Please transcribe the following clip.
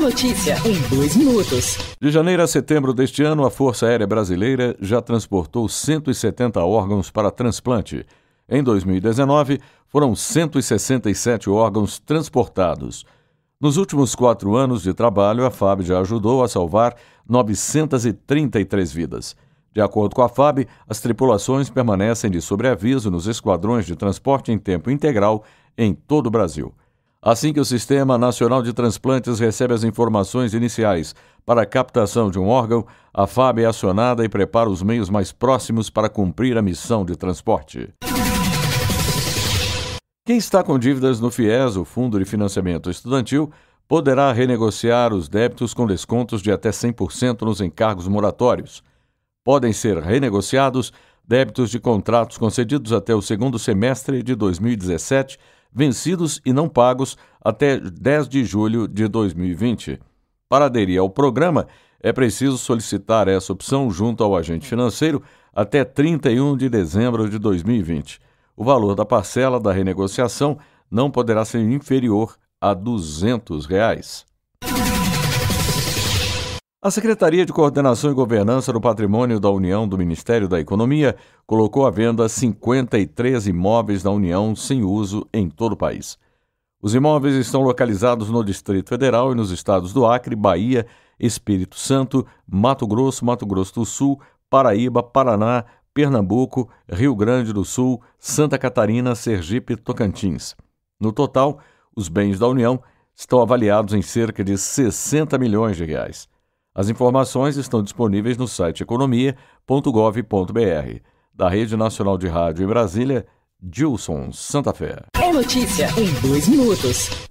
notícia em dois minutos. De janeiro a setembro deste ano, a Força Aérea Brasileira já transportou 170 órgãos para transplante. Em 2019, foram 167 órgãos transportados. Nos últimos quatro anos de trabalho, a FAB já ajudou a salvar 933 vidas. De acordo com a FAB, as tripulações permanecem de sobreaviso nos esquadrões de transporte em tempo integral em todo o Brasil. Assim que o Sistema Nacional de Transplantes recebe as informações iniciais para a captação de um órgão, a FAB é acionada e prepara os meios mais próximos para cumprir a missão de transporte. Quem está com dívidas no FIES, o Fundo de Financiamento Estudantil, poderá renegociar os débitos com descontos de até 100% nos encargos moratórios. Podem ser renegociados débitos de contratos concedidos até o segundo semestre de 2017 vencidos e não pagos até 10 de julho de 2020. Para aderir ao programa, é preciso solicitar essa opção junto ao agente financeiro até 31 de dezembro de 2020. O valor da parcela da renegociação não poderá ser inferior a R$ 200. Reais. A Secretaria de Coordenação e Governança do Patrimônio da União do Ministério da Economia colocou à venda 53 imóveis da União sem uso em todo o país. Os imóveis estão localizados no Distrito Federal e nos estados do Acre, Bahia, Espírito Santo, Mato Grosso, Mato Grosso do Sul, Paraíba, Paraná, Pernambuco, Rio Grande do Sul, Santa Catarina, Sergipe e Tocantins. No total, os bens da União estão avaliados em cerca de 60 milhões de reais. As informações estão disponíveis no site economia.gov.br. Da Rede Nacional de Rádio em Brasília, Gilson Santa Fé. É notícia em dois minutos.